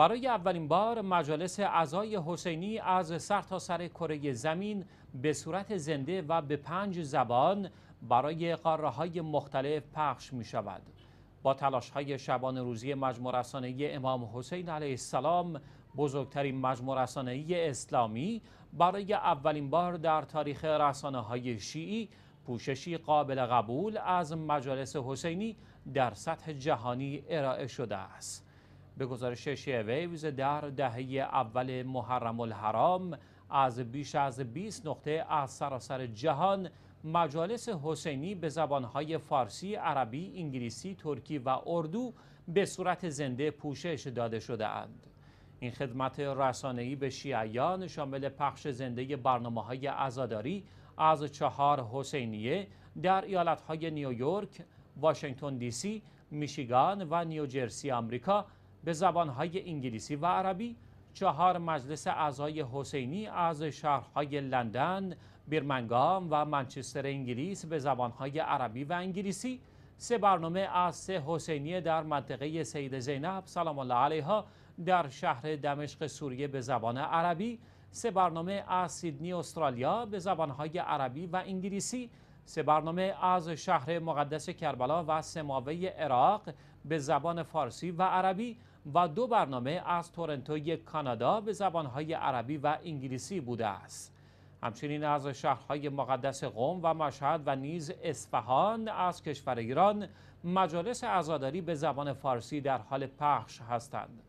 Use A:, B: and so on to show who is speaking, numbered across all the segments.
A: برای اولین بار مجالس اعضای حسینی از سر تا سر کره زمین به صورت زنده و به پنج زبان برای قاره های مختلف پخش می شود. با تلاش های شبان روزی مجموع رسانه امام حسین علیه السلام بزرگترین مجموع رسانه اسلامی برای اولین بار در تاریخ رسانه های شیعی پوششی قابل قبول از مجالس حسینی در سطح جهانی ارائه شده است. به گزارش شیعه در دهه اول محرم الحرام از بیش از 20 نقطه از سراسر جهان مجالس حسینی به زبانهای فارسی، عربی، انگلیسی، ترکی و اردو به صورت زنده پوشش داده شده اند. این خدمت رسانه‌ای به شیعیان شامل پخش زنده برنامه های ازاداری از چهار حسینیه در ایالتهای نیویورک، واشنگتن دی سی، میشیگان و نیوجرسی آمریکا به زبانهای انگلیسی و عربی چهار مجلس اعضای حسینی از شهرهای لندن، بیرمنگام و منچستر انگلیس به زبانهای عربی و انگلیسی سه برنامه از سه حسینی در منطقه سید زینب سلام الله علیها در شهر دمشق سوریه به زبان عربی سه برنامه از سیدنی استرالیا به زبانهای عربی و انگلیسی سه برنامه از شهر مقدس کربلا و سماوه عراق به زبان فارسی و عربی و دو برنامه از تورنتوی کانادا به زبانهای عربی و انگلیسی بوده است. همچنین از شهرهای مقدس قوم و مشهد و نیز اصفهان از کشور ایران مجالس ازاداری به زبان فارسی در حال پخش هستند.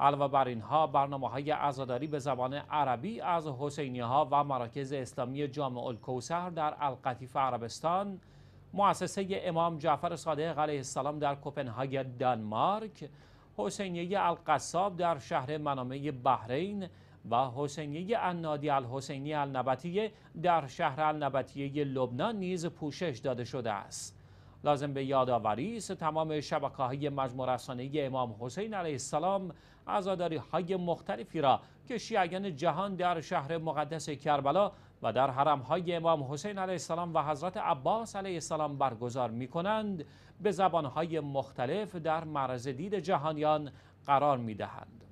A: علاوه بر اینها برنامه های عزاداری به زبان عربی از حسینی ها و مراکز اسلامی جامع الکوسر در القطیف عربستان مؤسسه امام جعفر صادق علیه السلام در کوپنهاگ دانمارک حسینیه القصاب در شهر منامه بحرین و حسینیه النادی الحسینی النبتیه در شهر النبتیه لبنان نیز پوشش داده شده است لازم به یادآوری است تمام شبکه های مجموع رسانه امام حسین علیه السلام عزاداری های مختلفی را که شیعیان جهان در شهر مقدس کربلا و در حرم های امام حسین علیه السلام و حضرت عباس علیه السلام برگزار می کنند به زبان های مختلف در معرض دید جهانیان قرار می دهند.